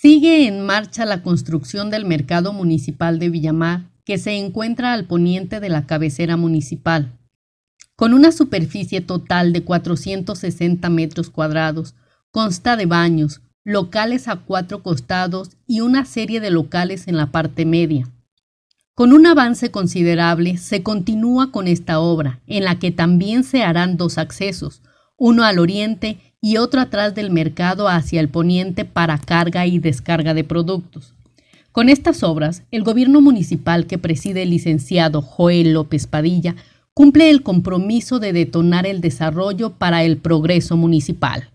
Sigue en marcha la construcción del mercado municipal de Villamar, que se encuentra al poniente de la cabecera municipal. Con una superficie total de 460 metros cuadrados, consta de baños, locales a cuatro costados y una serie de locales en la parte media. Con un avance considerable se continúa con esta obra, en la que también se harán dos accesos, uno al oriente y otro atrás del mercado hacia el poniente para carga y descarga de productos. Con estas obras, el gobierno municipal que preside el licenciado Joel López Padilla cumple el compromiso de detonar el desarrollo para el progreso municipal.